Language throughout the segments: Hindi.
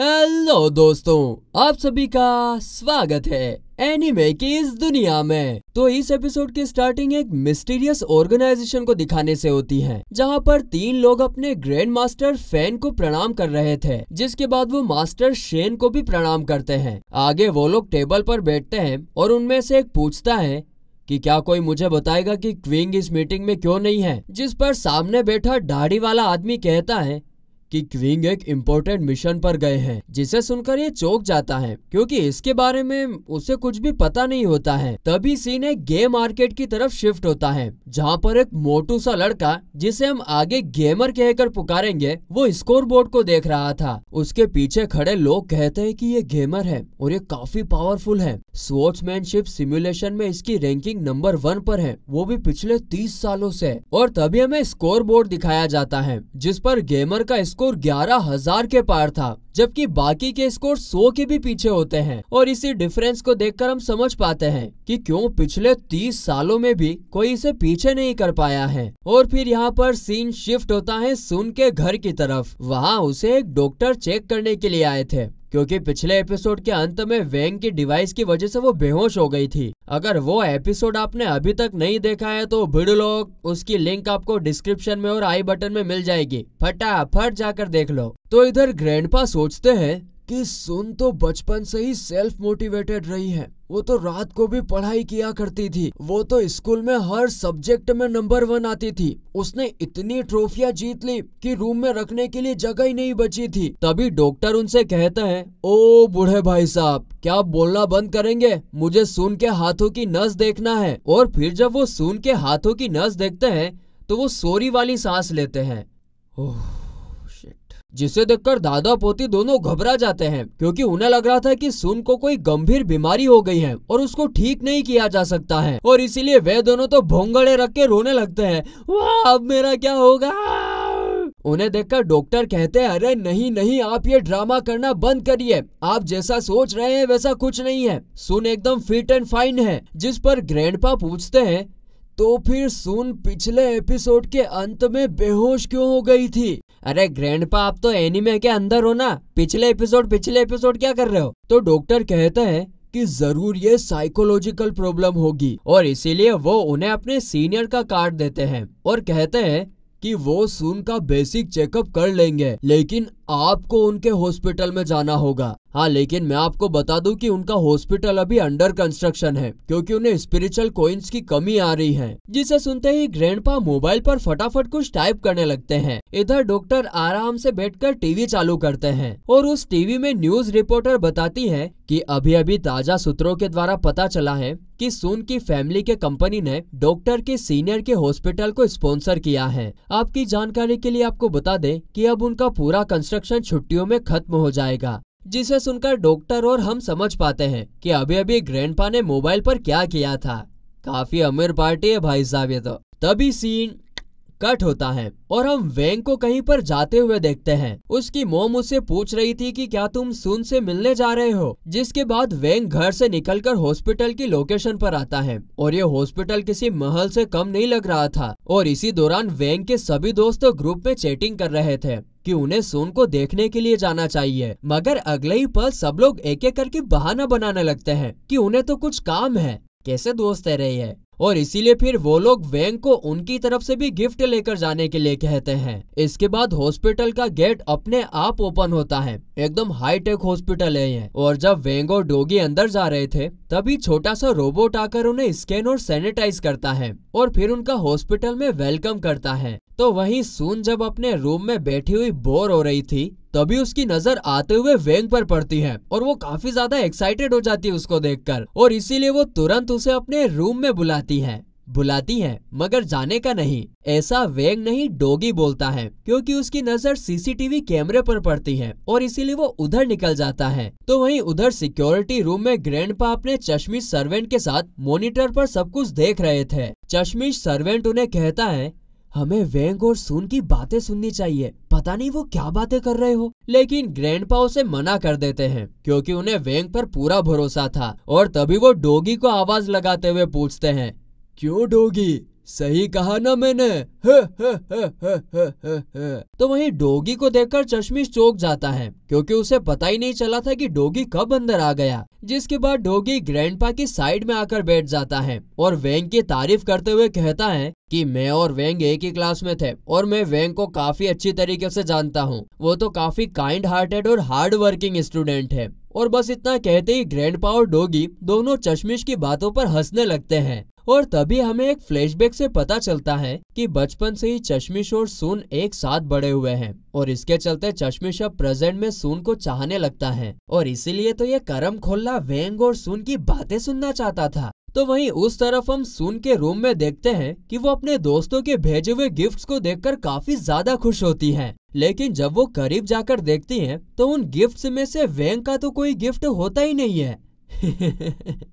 हेलो दोस्तों आप सभी का स्वागत है एनिमे की इस दुनिया में तो इस एपिसोड की स्टार्टिंग एक मिस्टीरियस ऑर्गेनाइजेशन को दिखाने से होती है जहां पर तीन लोग अपने ग्रैंड मास्टर फैन को प्रणाम कर रहे थे जिसके बाद वो मास्टर शेन को भी प्रणाम करते हैं आगे वो लोग टेबल पर बैठते हैं और उनमें से एक पूछता है कि क्या कोई मुझे बताएगा कि क्विंग इस मीटिंग में क्यों नहीं है जिस पर सामने बैठा दाढ़ी वाला आदमी कहता है कि क्विंग एक इम्पोर्टेंट मिशन पर गए हैं जिसे सुनकर ये चौक जाता है क्योंकि इसके बारे में उसे कुछ भी पता नहीं होता है तभी सीन एक गे मार्केट की तरफ शिफ्ट होता है जहाँ पर एक मोटू सा लड़का जिसे हम आगे गेमर कहकर पुकारेंगे वो स्कोर बोर्ड को देख रहा था उसके पीछे खड़े लोग कहते हैं कि ये गेमर है और ये काफी पावरफुल है स्पोर्ट्समैनशिप सिमुलेशन में इसकी रैंकिंग नंबर वन पर है वो भी पिछले तीस सालों से और तभी हमें स्कोर बोर्ड दिखाया जाता है जिस पर गेमर का स्कोर ग्यारह हजार के पार था जबकि बाकी के स्कोर सौ के भी पीछे होते हैं और इसी डिफरेंस को देखकर हम समझ पाते हैं कि क्यों पिछले तीस सालों में भी कोई इसे पीछे नहीं कर पाया है और फिर यहाँ पर सीन शिफ्ट होता है सुन के घर की तरफ वहाँ उसे एक डॉक्टर चेक करने के लिए आए थे क्योंकि पिछले एपिसोड के अंत में वेंग की डिवाइस की वजह से वो बेहोश हो गई थी अगर वो एपिसोड आपने अभी तक नहीं देखा है तो भिड़ लो उसकी लिंक आपको डिस्क्रिप्शन में और आई बटन में मिल जाएगी फटाफट जाकर देख लो तो इधर ग्रैंडपा सोचते हैं कि सुन तो बचपन से ही सेल्फ मोटिवेटेड रही है वो तो रात को भी पढ़ाई किया करती थी वो तो स्कूल में हर सब्जेक्ट में नंबर वन आती थी उसने इतनी ट्रॉफिया जीत ली कि रूम में रखने के लिए जगह ही नहीं बची थी तभी डॉक्टर उनसे कहते हैं ओ बूढ़े भाई साहब क्या आप बोलना बंद करेंगे मुझे सुन के हाथों की नस देखना है और फिर जब वो सुन के हाथों की नस देखते हैं तो वो सोरी वाली सांस लेते हैं ओह जिसे देखकर दादा पोती दोनों घबरा जाते हैं क्योंकि उन्हें लग रहा था कि सुन को कोई गंभीर बीमारी हो गई है और उसको ठीक नहीं किया जा सकता है और इसीलिए वे दोनों तो भोंगड़े रख के रोने लगते हैं वाह अब मेरा क्या होगा उन्हें देखकर डॉक्टर कहते हैं अरे नहीं नहीं आप ये ड्रामा करना बंद करिए आप जैसा सोच रहे हैं वैसा कुछ नहीं है सुन एकदम फिट एंड फाइन है जिस पर ग्रैंडपा पूछते हैं तो फिर सुन पिछले एपिसोड के अंत में बेहोश क्यों हो गई थी अरे पा आप तो एनिमे के अंदर हो ना पिछले एपिसोड पिछले एपिसोड क्या कर रहे हो तो डॉक्टर कहता है कि जरूर ये साइकोलॉजिकल प्रॉब्लम होगी और इसीलिए वो उन्हें अपने सीनियर का कार्ड देते हैं और कहते हैं कि वो सुन का बेसिक चेकअप कर लेंगे लेकिन आपको उनके हॉस्पिटल में जाना होगा हाँ लेकिन मैं आपको बता दूं कि उनका हॉस्पिटल अभी अंडर कंस्ट्रक्शन है क्योंकि उन्हें स्पिरिचुअल कोइंस की कमी आ रही है जिसे सुनते ही ग्रैंड मोबाइल पर फटाफट कुछ टाइप करने लगते हैं इधर डॉक्टर आराम से बैठकर टीवी चालू करते हैं और उस टीवी में न्यूज रिपोर्टर बताती है कि अभी अभी ताजा सूत्रों के द्वारा पता चला है कि सुन की फैमिली के कंपनी ने डॉक्टर के सीनियर के हॉस्पिटल को स्पॉन्सर किया है आपकी जानकारी के लिए आपको बता दें कि अब उनका पूरा कंस्ट्रक्शन इंजेक्शन छुट्टियों में खत्म हो जाएगा जिसे सुनकर डॉक्टर और हम समझ पाते हैं कि अभी अभी ग्रैंडपा ने मोबाइल पर क्या किया था काफी अमीर पार्टी है भाई साहब ये तो तभी सीन कट होता है और हम वेंग को कहीं पर जाते हुए देखते हैं उसकी मोम उससे पूछ रही थी कि क्या तुम सुन से मिलने जा रहे हो जिसके बाद वेंग घर से निकलकर हॉस्पिटल की लोकेशन पर आता है और ये हॉस्पिटल किसी महल से कम नहीं लग रहा था और इसी दौरान वेंग के सभी दोस्त ग्रुप में चैटिंग कर रहे थे कि उन्हें सोन को देखने के लिए जाना चाहिए मगर अगले ही पल सब लोग एक एक करके बहाना बनाने लगते हैं कि उन्हें तो कुछ काम है कैसे दोस्त रह रही है और इसीलिए फिर वो लोग वेंग को उनकी तरफ से भी गिफ्ट लेकर जाने के लिए कहते हैं इसके बाद हॉस्पिटल का गेट अपने आप ओपन होता है एकदम हाईटेक हॉस्पिटल है ये और जब वेंग और डोगी अंदर जा रहे थे तभी छोटा सा रोबोट आकर उन्हें स्कैन और सैनिटाइज करता है और फिर उनका हॉस्पिटल में वेलकम करता है तो वही सून जब अपने रूम में बैठी हुई बोर हो रही थी तभी उसकी नजर आते हुए वेंग पर पड़ती है और वो काफी ज्यादा एक्साइटेड हो जाती है उसको देखकर और इसीलिए वो तुरंत उसे अपने रूम में बुलाती है बुलाती है मगर जाने का नहीं ऐसा वेंग नहीं डोगी बोलता है क्योंकि उसकी नजर सीसीटीवी कैमरे पर पड़ती है और इसीलिए वो उधर निकल जाता है तो वहीं उधर सिक्योरिटी रूम में ग्रैंडपा अपने चश्मिश सर्वेंट के साथ मॉनिटर पर सब कुछ देख रहे थे चश्मिश सर्वेंट उन्हें कहता है हमें वेंग और सुन की बातें सुननी चाहिए पता नहीं वो क्या बातें कर रहे हो लेकिन ग्रैंड पा उसे मना कर देते हैं क्योंकि उन्हें वेंग पर पूरा भरोसा था और तभी वो डोगी को आवाज लगाते हुए पूछते हैं क्यों डोगी सही कहा ना मैंने हे हे हे हे हे हे तो वहीं डोगी को देखकर चश्मिश चौक जाता है क्योंकि उसे पता ही नहीं चला था कि डोगी कब अंदर आ गया जिसके बाद डोगी ग्रैंडपा की साइड में आकर बैठ जाता है और वेंग की तारीफ करते हुए कहता है कि मैं और वेंग एक ही क्लास में थे और मैं वेंग को काफी अच्छी तरीके से जानता हूँ वो तो काफी काइंड हार्टेड और हार्ड वर्किंग स्टूडेंट है और बस इतना कहते ही ग्रैंडपा और डोगी दोनों चश्मिश की बातों पर हंसने लगते हैं और तभी हमें एक फ्लैशबैक से पता चलता है कि बचपन से ही चश्मिश और सुन एक साथ बड़े हुए हैं और इसके चलते चश्मिश अब प्रेजेंट में सुन को चाहने लगता है और इसीलिए तो ये करम खोल्ला वेंग और सुन की बातें सुनना चाहता था तो वहीं उस तरफ हम सुन के रूम में देखते हैं कि वो अपने दोस्तों के भेजे हुए गिफ्ट्स को देखकर काफी ज्यादा खुश होती है लेकिन जब वो करीब जाकर देखती हैं, तो उन गिफ्ट्स में से वेंग का तो कोई गिफ्ट होता ही नहीं है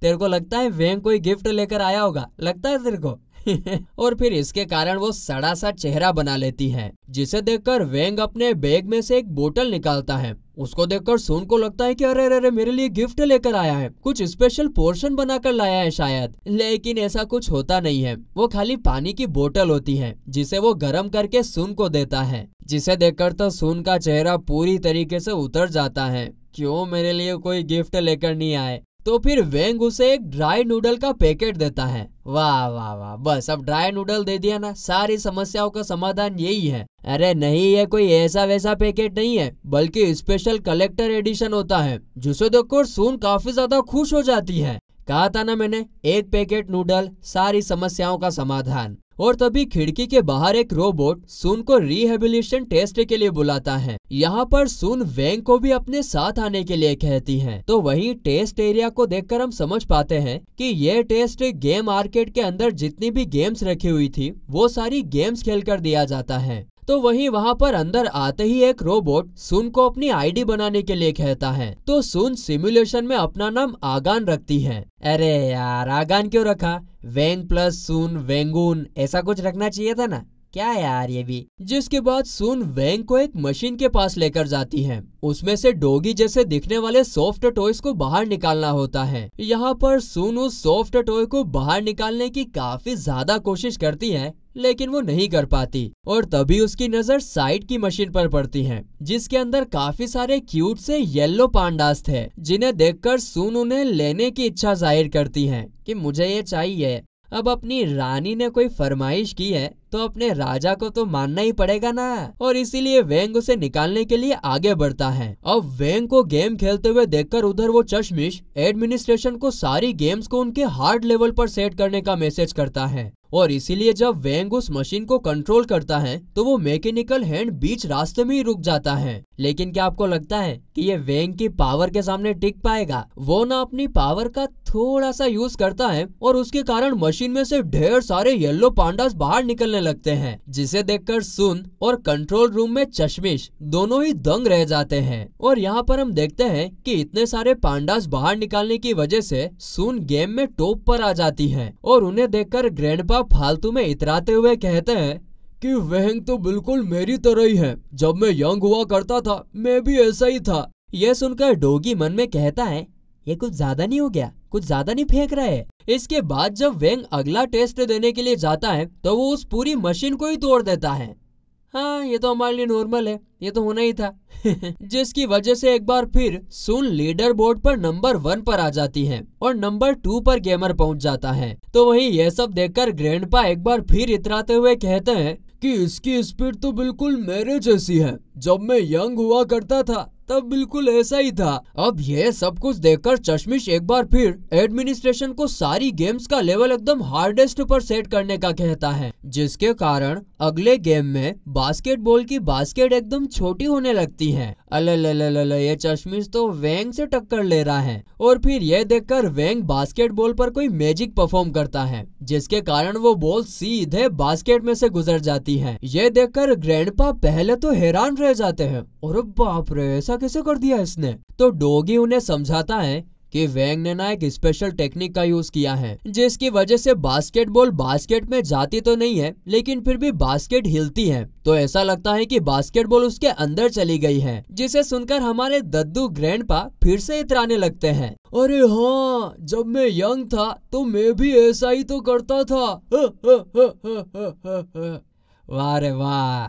तेरे को लगता है वेंग कोई गिफ्ट लेकर आया होगा लगता है तेरे को और फिर इसके कारण वो सड़ा सा चेहरा बना लेती है जिसे देखकर वेंग अपने बैग में से एक बोतल निकालता है उसको देखकर सोन को लगता है कि अरे अरे अरे मेरे लिए गिफ्ट लेकर आया है कुछ स्पेशल पोर्शन बनाकर लाया है शायद लेकिन ऐसा कुछ होता नहीं है वो खाली पानी की बोतल होती है जिसे वो गर्म करके सुन को देता है जिसे देखकर तो सुन का चेहरा पूरी तरीके से उतर जाता है क्यों मेरे लिए कोई गिफ्ट लेकर नहीं आए तो फिर वेंग उसे एक ड्राई नूडल का पैकेट देता है वाह वाह वाह बस अब ड्राई नूडल दे दिया ना सारी समस्याओं का समाधान यही है अरे नहीं ये कोई ऐसा वैसा पैकेट नहीं है बल्कि स्पेशल कलेक्टर एडिशन होता है जिसे देखकर सुन काफी ज्यादा खुश हो जाती है कहा था ना मैंने एक पैकेट नूडल सारी समस्याओं का समाधान और तभी खिड़की के बाहर एक रोबोट सुन को रिहेबिलेशन टेस्ट के लिए बुलाता है यहाँ पर सुन वेंग को भी अपने साथ आने के लिए कहती है तो वही टेस्ट एरिया को देखकर हम समझ पाते हैं कि ये टेस्ट गेम मार्केट के अंदर जितनी भी गेम्स रखी हुई थी वो सारी गेम्स खेल कर दिया जाता है तो वहीं वहाँ पर अंदर आते ही एक रोबोट सुन को अपनी आईडी बनाने के लिए कहता है तो सुन सिमुलेशन में अपना नाम आगान रखती है अरे यार आगान क्यों रखा वेंग प्लस सुन वेंगून ऐसा कुछ रखना चाहिए था ना क्या यार ये भी जिसके बाद सुन वेंग को एक मशीन के पास लेकर जाती है उसमें से डोगी जैसे दिखने वाले सॉफ्ट टॉयज को बाहर निकालना होता है यहाँ पर सुन उस सॉफ्ट टॉय को बाहर निकालने की काफी ज्यादा कोशिश करती है लेकिन वो नहीं कर पाती और तभी उसकी नजर साइड की मशीन पर पड़ती है जिसके अंदर काफी सारे क्यूट से येलो पांडास थे जिन्हें देखकर सुन उन्हें लेने की इच्छा जाहिर करती है कि मुझे ये चाहिए अब अपनी रानी ने कोई फरमाइश की है तो अपने राजा को तो मानना ही पड़ेगा ना और इसीलिए वेंग उसे निकालने के लिए आगे बढ़ता है अब वेंग को गेम खेलते हुए देखकर उधर वो चश्मिश एडमिनिस्ट्रेशन को सारी गेम्स को उनके हार्ड लेवल पर सेट करने का मैसेज करता है और इसीलिए जब वेंग उस मशीन को कंट्रोल करता है तो वो मैकेनिकल हैंड बीच रास्ते में ही रुक जाता है लेकिन क्या आपको लगता है कि ये वेंग की पावर के सामने टिक पाएगा वो ना अपनी पावर का थोड़ा सा यूज करता है और उसके कारण मशीन में से ढेर सारे येलो पांडास बाहर निकलने लगते हैं जिसे देखकर सुन और कंट्रोल रूम में चश्मिश दोनों ही दंग रह जाते हैं और यहाँ पर हम देखते हैं कि इतने सारे पांडास बाहर निकालने की वजह से सुन गेम में टॉप पर आ जाती है और उन्हें देखकर ग्रैंडपा फालतू में इतराते हुए कहते हैं कि वहंग तो बिल्कुल मेरी तरह ही है जब मैं यंग हुआ करता था मैं भी ऐसा ही था यह सुनकर डोगी मन में कहता है ये कुछ ज्यादा नहीं हो गया कुछ ज्यादा नहीं फेंक रहा है इसके बाद जब वेंग अगला टेस्ट देने के लिए जाता है तो वो उस पूरी मशीन को ही तोड़ देता है हाँ ये तो हमारे लिए नॉर्मल है ये तो होना ही था जिसकी वजह से एक बार फिर सुन लीडर बोर्ड पर नंबर वन पर आ जाती है और नंबर टू पर गेमर पहुंच जाता है तो वहीं ये सब देखकर ग्रैंडपा एक बार फिर इतराते हुए कहते हैं कि इसकी स्पीड तो बिल्कुल मेरे जैसी है जब मैं यंग हुआ करता था तब बिल्कुल ऐसा ही था अब यह सब कुछ देखकर चश्मिश एक बार फिर एडमिनिस्ट्रेशन को सारी गेम्स का लेवल एकदम हार्डेस्ट पर सेट करने का कहता है जिसके कारण अगले गेम में बास्केटबॉल की बास्केट एकदम छोटी होने लगती है ये चश्मिश तो वेंग से टक्कर ले रहा है और फिर यह देखकर वेंग बास्केटबॉल पर कोई मैजिक परफॉर्म करता है जिसके कारण वो बॉल सीधे बास्केट में से गुजर जाती है ये देखकर ग्रैंडपा पहले तो हैरान रह जाते हैं और बाप रे ऐसा कैसे कर दिया इसने तो डोगी उन्हें समझाता है कि वेंग ने ना एक स्पेशल टेक्निक का यूज किया है जिसकी वजह से बास्केटबॉल बास्केट में जाती तो नहीं है लेकिन फिर भी बास्केट हिलती है तो ऐसा लगता है कि बास्केटबॉल उसके अंदर चली गई है जिसे सुनकर हमारे दद्दू ग्रैंडपा फिर से इतराने लगते हैं अरे हाँ जब मैं यंग था तो मैं भी ऐसा ही तो करता था वाह रे वाह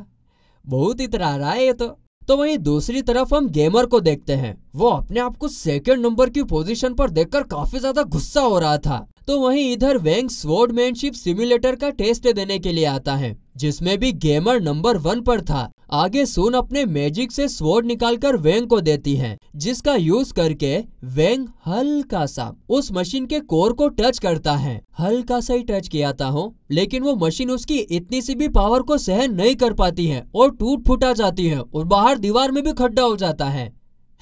बहुत इतरा रहा है ये तो तो वहीं दूसरी तरफ हम गेमर को देखते हैं वो अपने आप को सेकेंड नंबर की पोजीशन पर देखकर काफी ज्यादा गुस्सा हो रहा था तो वहीं इधर वेंग स्वॉर्डमैनशिप सिम्युलेटर का टेस्ट देने के लिए आता है जिसमें भी गेमर नंबर वन पर था आगे सुन अपने मैजिक से स्वॉर्ड निकालकर वेंग को देती है जिसका यूज करके वेंग हल्का सा उस मशीन के कोर को टच करता है हल्का सा ही टच किया था हूँ लेकिन वो मशीन उसकी इतनी सी भी पावर को सहन नहीं कर पाती है और टूट फूटा जाती है और बाहर दीवार में भी खड्डा हो जाता है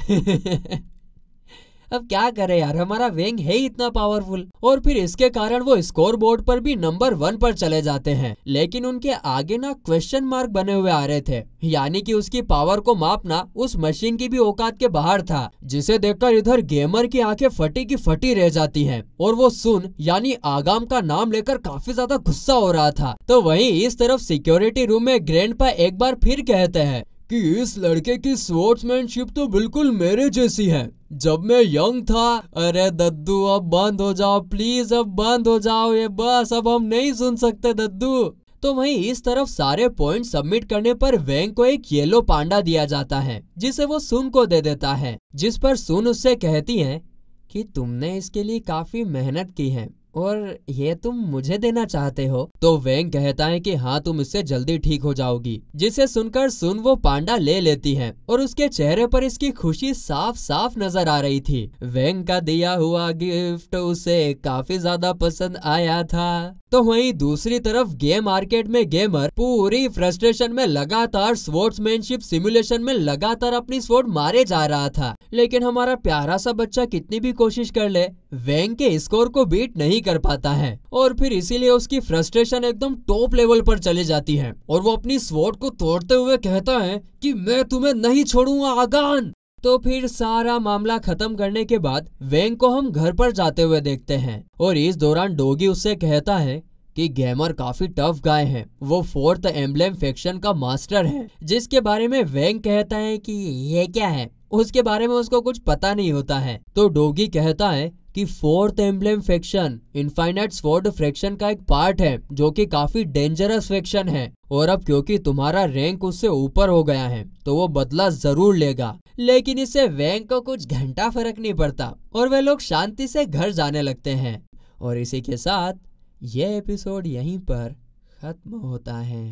अब क्या करे यार हमारा वेंग है ही इतना पावरफुल और फिर इसके कारण वो स्कोर बोर्ड पर भी नंबर वन पर चले जाते हैं लेकिन उनके आगे ना क्वेश्चन मार्क बने हुए आ रहे थे यानी कि उसकी पावर को मापना उस मशीन की भी औकात के बाहर था जिसे देखकर इधर गेमर की आंखें फटी की फटी रह जाती हैं और वो सुन यानी आगाम का नाम लेकर काफी ज्यादा गुस्सा हो रहा था तो वहीं इस तरफ सिक्योरिटी रूम में ग्रैंड एक बार फिर कहते हैं कि इस लड़के की स्पोर्ट्समैनशिप तो बिल्कुल मेरे जैसी है जब मैं यंग था अरे दद्दू अब बंद हो जाओ प्लीज अब बंद हो जाओ ये बस अब हम नहीं सुन सकते दद्दू तो वहीं इस तरफ सारे पॉइंट सबमिट करने पर वैंग को एक येलो पांडा दिया जाता है जिसे वो सुन को दे देता है जिस पर सुन उससे कहती है कि तुमने इसके लिए काफी मेहनत की है और ये तुम मुझे देना चाहते हो तो वेंग कहता है कि हाँ तुम इससे जल्दी ठीक हो जाओगी जिसे सुनकर सुन वो पांडा ले लेती है और उसके चेहरे पर इसकी खुशी साफ साफ नजर आ रही थी वेंग का दिया हुआ गिफ्ट उसे काफी ज्यादा पसंद आया था तो वहीं दूसरी तरफ गेम मार्केट में गेमर पूरी फ्रस्ट्रेशन में लगातार स्पोर्ट्समैनशिप सिमुलेशन में लगातार अपनी स्वोर्ड मारे जा रहा था लेकिन हमारा प्यारा सा बच्चा कितनी भी कोशिश कर ले वेंग के स्कोर को बीट नहीं नहीं कर पाता है और फिर इसीलिए उसकी फ्रस्ट्रेशन एकदम टॉप लेवल पर चली जाती है और वो अपनी स्वॉट को तोड़ते हुए कहता है कि मैं तुम्हें नहीं छोड़ूंगा आगान तो फिर सारा मामला खत्म करने के बाद वेंग को हम घर पर जाते हुए देखते हैं और इस दौरान डोगी उससे कहता है कि गैमर काफी टफ गाय है वो फोर्थ एम्बलेम फैक्शन का मास्टर है जिसके बारे में वेंग कहता है कि ये क्या है उसके बारे में उसको कुछ पता नहीं होता है तो डोगी कहता है कि fourth emblem fraction infinite sword fraction का एक पार्ट है जो कि काफी डेंजरस फ्रैक्शन है और अब क्योंकि तुम्हारा रैंक उससे ऊपर हो गया है तो वो बदला जरूर लेगा लेकिन इससे वैंग को कुछ घंटा फर्क नहीं पड़ता और वे लोग शांति से घर जाने लगते हैं और इसी के साथ ये एपिसोड यहीं पर खत्म होता है